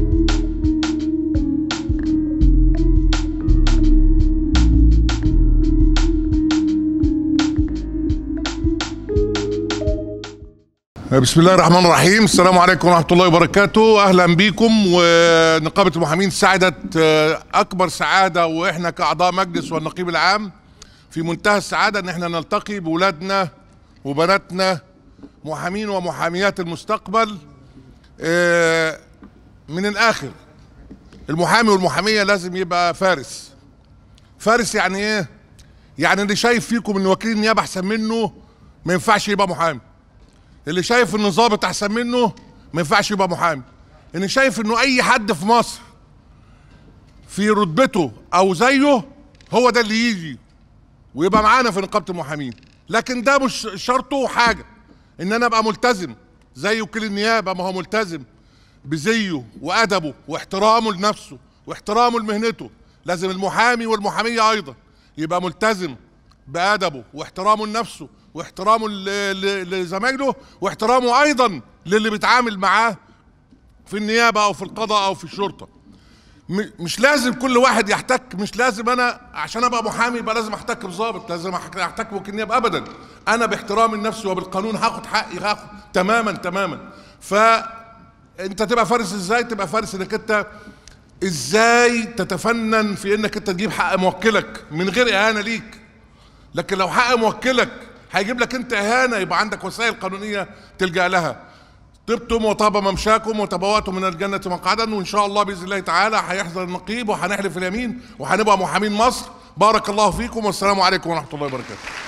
بسم الله الرحمن الرحيم السلام عليكم ورحمه الله وبركاته اهلا بيكم ونقابه المحامين سعدت آه، اكبر سعاده واحنا كاعضاء مجلس والنقيب العام في منتهى السعاده ان احنا نلتقي باولادنا وبناتنا محامين ومحاميات المستقبل آه، من الاخر المحامي والمحاميه لازم يبقى فارس فارس يعني ايه يعني اللي شايف فيكم ان وكيل النيابه احسن منه ما ينفعش يبقى محامي اللي شايف ان ظابط احسن منه ما ينفعش يبقى محامي اللي شايف انه اي حد في مصر في رتبته او زيه هو ده اللي يجي ويبقى معانا في نقابه المحامين لكن ده مش شرطه حاجه ان انا ابقى ملتزم زي وكيل النيابه ما هو ملتزم بزيه وادبه واحترامه لنفسه واحترامه لمهنته لازم المحامي والمحاميه ايضا يبقى ملتزم بادبه واحترامه لنفسه واحترامه لزمايله واحترامه ايضا للي بيتعامل معاه في النيابه او في القضاء او في الشرطه مش لازم كل واحد يحتك مش لازم انا عشان ابقى محامي يبقى لازم احتك بظابط لازم احتك بوكيل نيابه ابدا انا باحترامي النفس وبالقانون هاخد حقي هاخد تماما تماما ف انت تبقى فارس ازاي تبقى فارس انك انت ازاي تتفنن في انك انت تجيب حق موكلك من غير اهانه ليك لكن لو حق موكلك هيجيب لك انت اهانه يبقى عندك وسائل قانونيه تلجا لها طبتم وطاب ممشاكم وتبوأتم من الجنة مقعدا وإن شاء الله بإذن الله تعالى هيحضر النقيب وهنحلف اليمين وهنبقى محامين مصر بارك الله فيكم والسلام عليكم ورحمة الله وبركاته